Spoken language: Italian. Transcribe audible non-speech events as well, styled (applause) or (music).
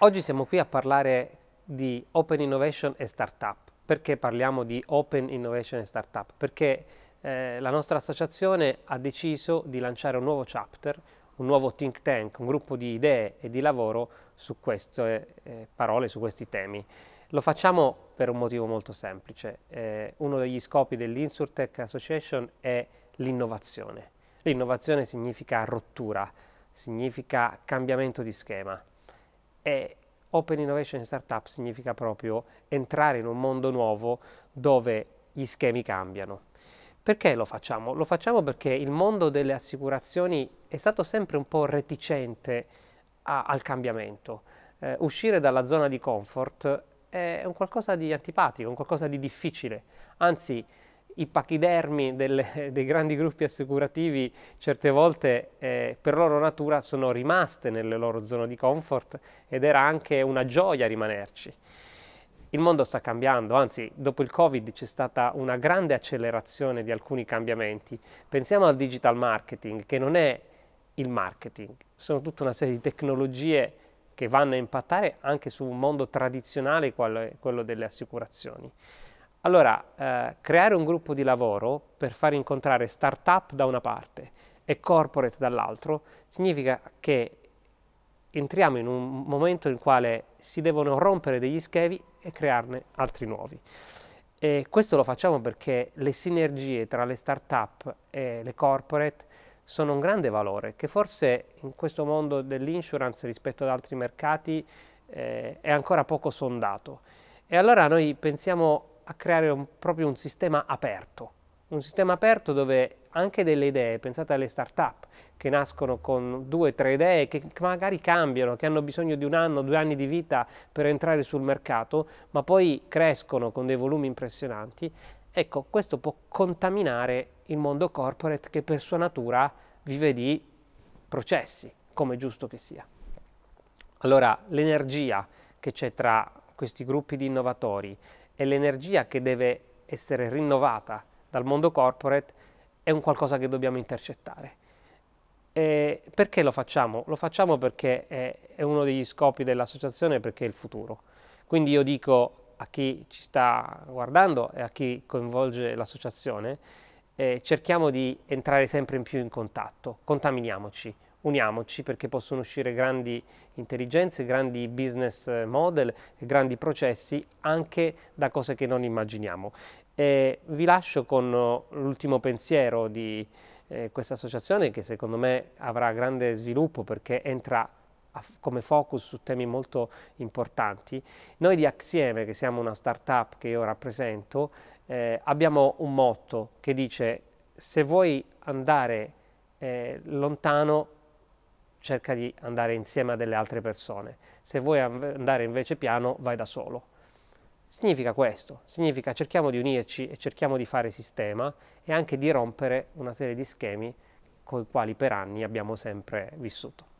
Oggi siamo qui a parlare di Open Innovation e Startup. Perché parliamo di Open Innovation e Startup? Perché eh, la nostra associazione ha deciso di lanciare un nuovo chapter, un nuovo think tank, un gruppo di idee e di lavoro su queste eh, parole, su questi temi. Lo facciamo per un motivo molto semplice. Eh, uno degli scopi dell'Insurtech Association è l'innovazione. L'innovazione significa rottura, significa cambiamento di schema. E Open Innovation Startup significa proprio entrare in un mondo nuovo dove gli schemi cambiano. Perché lo facciamo? Lo facciamo perché il mondo delle assicurazioni è stato sempre un po' reticente a, al cambiamento. Eh, uscire dalla zona di comfort è un qualcosa di antipatico, un qualcosa di difficile. Anzi, i pachidermi delle, (laughs) dei grandi gruppi assicurativi certe volte eh, per loro natura sono rimaste nelle loro zone di comfort ed era anche una gioia rimanerci. Il mondo sta cambiando, anzi dopo il Covid c'è stata una grande accelerazione di alcuni cambiamenti. Pensiamo al digital marketing che non è il marketing, sono tutta una serie di tecnologie che vanno a impattare anche su un mondo tradizionale quale quello delle assicurazioni. Allora, eh, creare un gruppo di lavoro per far incontrare startup da una parte e corporate dall'altro significa che entriamo in un momento in quale si devono rompere degli schemi e crearne altri nuovi. E questo lo facciamo perché le sinergie tra le startup e le corporate sono un grande valore che forse in questo mondo dell'insurance rispetto ad altri mercati eh, è ancora poco sondato. E allora noi pensiamo a creare un, proprio un sistema aperto, un sistema aperto dove anche delle idee, pensate alle start-up che nascono con due o tre idee che magari cambiano, che hanno bisogno di un anno, due anni di vita per entrare sul mercato, ma poi crescono con dei volumi impressionanti, ecco, questo può contaminare il mondo corporate che per sua natura vive di processi, come giusto che sia. Allora, l'energia che c'è tra questi gruppi di innovatori, e l'energia che deve essere rinnovata dal mondo corporate è un qualcosa che dobbiamo intercettare. E perché lo facciamo? Lo facciamo perché è, è uno degli scopi dell'associazione, perché è il futuro. Quindi io dico a chi ci sta guardando e a chi coinvolge l'associazione, eh, cerchiamo di entrare sempre in più in contatto, contaminiamoci uniamoci perché possono uscire grandi intelligenze, grandi business eh, model, grandi processi anche da cose che non immaginiamo. E vi lascio con eh, l'ultimo pensiero di eh, questa associazione che secondo me avrà grande sviluppo perché entra come focus su temi molto importanti. Noi di Axieme, che siamo una startup che io rappresento, eh, abbiamo un motto che dice se vuoi andare eh, lontano cerca di andare insieme a delle altre persone. Se vuoi andare invece piano, vai da solo. Significa questo, significa cerchiamo di unirci e cerchiamo di fare sistema e anche di rompere una serie di schemi con i quali per anni abbiamo sempre vissuto.